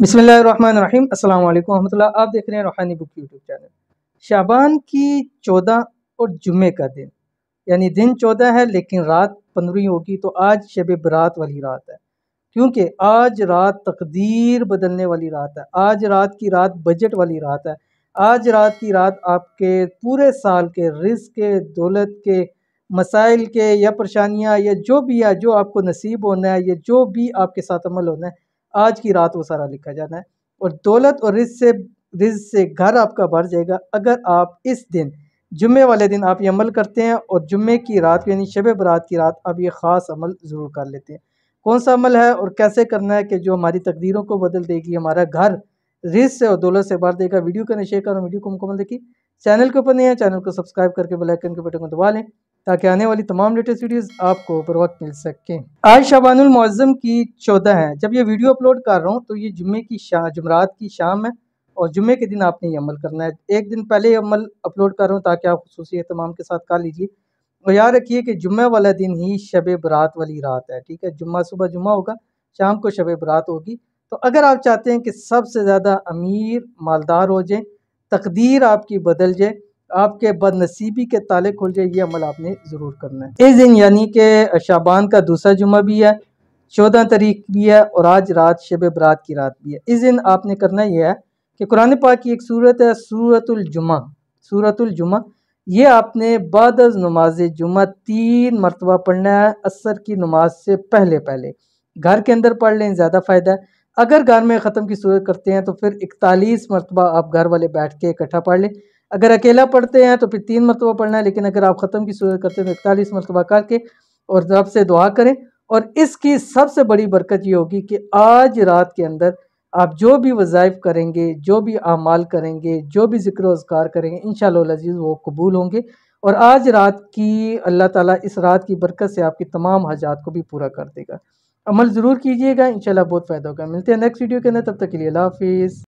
बिसमीम अल्लाम वरहमल्ला आप देख रहे हैं रूहानी बुक यूट्यूब चैनल शाबान की चौदह और जुम्मे का दिन यानी दिन चौदह है लेकिन रात पंद्रह होगी तो आज शब बरात वाली रात है क्योंकि आज रात तकदीर बदलने वाली रात है आज रात की रात बजट वाली रात है आज रात की रात आपके पूरे साल के रिज के दौलत के मसाइल के या परेशानियाँ या जो भी है जो आपको नसीब होना है या जो भी आपके साथ अमल होना है आज की रात वो सारा लिखा जाना है और दौलत और रिज से रिज से घर आपका भर जाएगा अगर आप इस दिन जुम्मे वाले दिन आप ये अमल करते हैं और जुम्मे की रात यानी शब बरात की रात आप ये ख़ास अमल ज़रूर कर लेते हैं कौन सा अमल है और कैसे करना है कि जो हमारी तकदीरों को बदल देगी हमारा घर रिज से और दौलत से भर देगा वीडियो का नशे करो वीडियो को मुकम्मल देखिए चैनल के ऊपर नहीं है चैनल को सब्सक्राइब करके बेलाइकन के बटन को दबा लें ताकि आने वाली तमाम लेटेस्ट वीडियोस आपको बर वक्त मिल सकें आज शाबानुलमज़म की चौदह है जब ये वीडियो अपलोड कर रहा हूँ तो ये जुम्मे की शाम जुमरात की शाम है और जुम्मे के दिन आपने ये अमल करना है एक दिन पहले अमल अपलोड कर रहा हूँ ताकि आप खसूस तमाम के साथ कर लीजिए और याद रखिए कि जुम्मे वाला दिन ही शब बरात वाली रात है ठीक है जुम्मा सुबह जुम्मा होगा शाम को शब बरात होगी तो अगर आप चाहते हैं कि सबसे ज़्यादा अमीर मालदार हो जाए तकदीर आपकी बदल जाए आपके बदनसीबी के ताले खुल जाए ये अमल आपने ज़रूर करना है इस दिन यानी कि शाबान का दूसरा जुमा भी है चौदह तारीख भी है और आज रात शब बरात की रात भी है इस दिन आपने करना यह है कि कुरान पाक की एक सूरत है सूरतुलजुमा सूरतुलजुमा ये आपने बाद नमाज जुमा तीन मरतबा पढ़ना है असर की नमाज से पहले पहले घर के अंदर पढ़ लें ज़्यादा फ़ायदा है अगर घर में ख़त्म की सूरत करते हैं तो फिर इकतालीस मरतबा आप घर वाले बैठ के इकट्ठा पढ़ लें अगर अकेला पढ़ते हैं तो फिर तीन मरतबा पढ़ना है लेकिन अगर आप ख़त्म की सूरत करते हैं तो इकतालीस मरतबा करके और रब से दुआ करें और इसकी सबसे बड़ी बरकत ये होगी कि आज रात के अंदर आप जो भी वज़ाइफ करेंगे जो भी अमाल करेंगे जो भी ज़िक्र अजगार करेंगे इन शजीज़ वो कबूल होंगे और आज रात की अल्लाह ताला इस रात की बरकत से आपकी तमाम हजात को भी पूरा कर देगा अमल ज़रूर कीजिएगा इन बहुत फ़ायदा होगा मिलते हैं नेक्स्ट वीडियो के अंदर तब तक के लिए हाफिज़